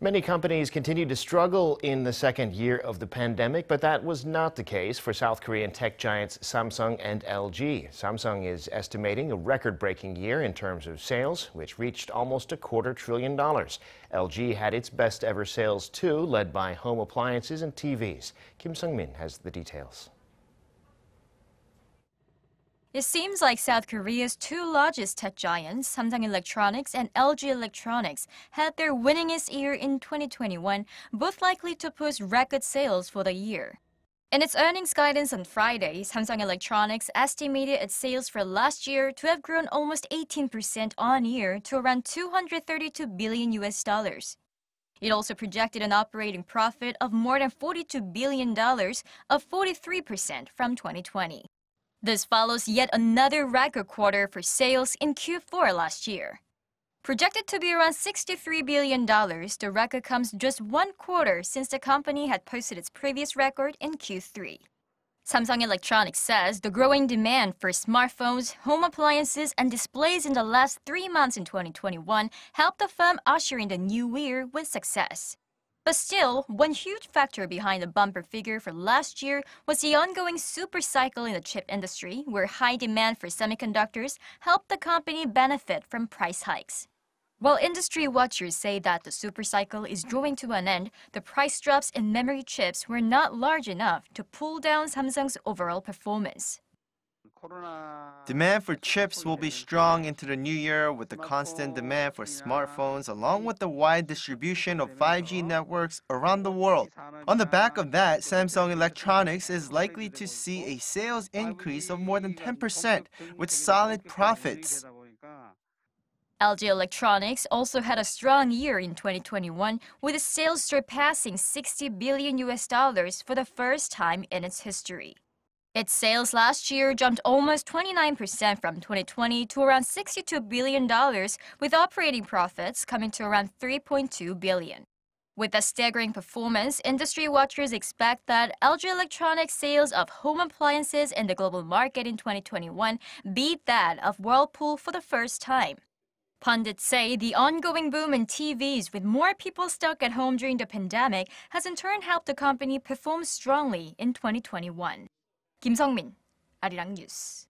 Many companies continued to struggle in the second year of the pandemic, but that was not the case for South Korean tech giants Samsung and LG. Samsung is estimating a record breaking year in terms of sales, which reached almost a quarter trillion dollars. LG had its best ever sales, too, led by home appliances and TVs. Kim Sung min has the details. It seems like South Korea's two largest tech giants, Samsung Electronics and LG Electronics, had their winningest year in 2021, both likely to push record sales for the year. In its earnings guidance on Friday, Samsung Electronics estimated its sales for last year to have grown almost 18% on year to around 232 billion US dollars. It also projected an operating profit of more than 42 billion dollars, up 43% from 2020. This follows yet another record quarter for sales in Q4 last year. Projected to be around $63 billion, the record comes just one quarter since the company had posted its previous record in Q3. Samsung Electronics says the growing demand for smartphones, home appliances, and displays in the last three months in 2021 helped the firm usher in the new year with success. But still, one huge factor behind the bumper figure for last year was the ongoing super cycle in the chip industry, where high demand for semiconductors helped the company benefit from price hikes. While industry watchers say that the supercycle is drawing to an end, the price drops in memory chips were not large enough to pull down Samsung's overall performance. Demand for chips will be strong into the new year with the constant demand for smartphones along with the wide distribution of 5G networks around the world. On the back of that, Samsung Electronics is likely to see a sales increase of more than 10% with solid profits. LG Electronics also had a strong year in 2021 with sales surpassing 60 billion US dollars for the first time in its history. Its sales last year jumped almost 29% from 2020 to around $62 billion, with operating profits coming to around $3.2 billion. With the staggering performance, industry watchers expect that LG Electronics sales of home appliances in the global market in 2021 beat that of Whirlpool for the first time. Pundits say the ongoing boom in TVs with more people stuck at home during the pandemic has in turn helped the company perform strongly in 2021. 김성민 아리랑 뉴스